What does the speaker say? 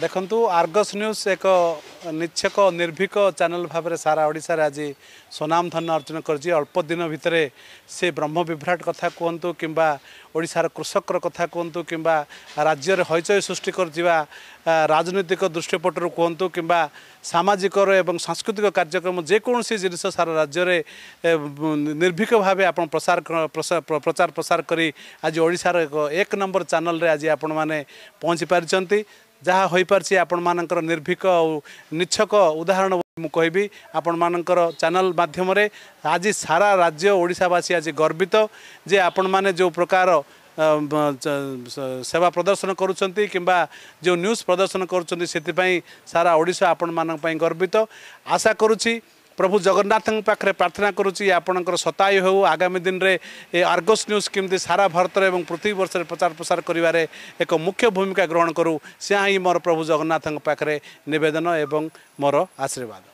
ଦେଖନ୍ତୁ ଆର୍ଗସ୍ ନ୍ୟୁଜ୍ ଏକ ନିଚ୍ଛକ ନିର୍ଭୀକ ଚ୍ୟାନେଲ୍ ଭାବରେ ସାରା ଓଡ଼ିଶାରେ ଆଜି ସ୍ୱନାମ ଧନ ଅର୍ଜନ କରିଛି ଅଳ୍ପ ଦିନ ଭିତରେ ସେ ବ୍ରହ୍ମ ବିଭ୍ରାଟ କଥା କୁହନ୍ତୁ କିମ୍ବା ଓଡ଼ିଶାର କୃଷକର କଥା କୁହନ୍ତୁ କିମ୍ବା ରାଜ୍ୟରେ ହଇଚଇ ସୃଷ୍ଟି କରିଥିବା ରାଜନୈତିକ ଦୃଷ୍ଟିପଟରୁ କୁହନ୍ତୁ କିମ୍ବା ସାମାଜିକର ଏବଂ ସାଂସ୍କୃତିକ କାର୍ଯ୍ୟକ୍ରମ ଯେକୌଣସି ଜିନିଷ ସାରା ରାଜ୍ୟରେ ନିର୍ଭୀକ ଭାବେ ଆପଣ ପ୍ରସାର ପ୍ରଚାର ପ୍ରସାର କରି ଆଜି ଓଡ଼ିଶାର ଏକ ଏକ ନମ୍ବର ଚ୍ୟାନେଲ୍ରେ ଆଜି ଆପଣମାନେ ପହଞ୍ଚି ପାରିଛନ୍ତି ଯାହା ହୋଇପାରିଛି ଆପଣମାନଙ୍କର ନିର୍ଭୀକ ଆଉ ନିଚ୍ଛକ ଉଦାହରଣ ମୁଁ କହିବି ଆପଣମାନଙ୍କର ଚ୍ୟାନେଲ ମାଧ୍ୟମରେ ଆଜି ସାରା ରାଜ୍ୟ ଓଡ଼ିଶାବାସୀ ଆଜି ଗର୍ବିତ ଯେ ଆପଣମାନେ ଯେଉଁ ପ୍ରକାର ସେବା ପ୍ରଦର୍ଶନ କରୁଛନ୍ତି କିମ୍ବା ଯେଉଁ ନ୍ୟୁଜ୍ ପ୍ରଦର୍ଶନ କରୁଛନ୍ତି ସେଥିପାଇଁ ସାରା ଓଡ଼ିଶା ଆପଣମାନଙ୍କ ପାଇଁ ଗର୍ବିତ ଆଶା କରୁଛି प्रभु जगन्नाथ प्रार्थना गरुँछ आपणको सतायु हौ आगामी दिन में आर्गस न्यूज केमि सारा भारत ए पृथ्वी वर्ष प्रचार प्रसार कर एक मुख्य भूमिका ग्रहण करूँ से हिँड म प्रभु जगन्नाथ पाखेर नवेदन ए म आशीर्वाद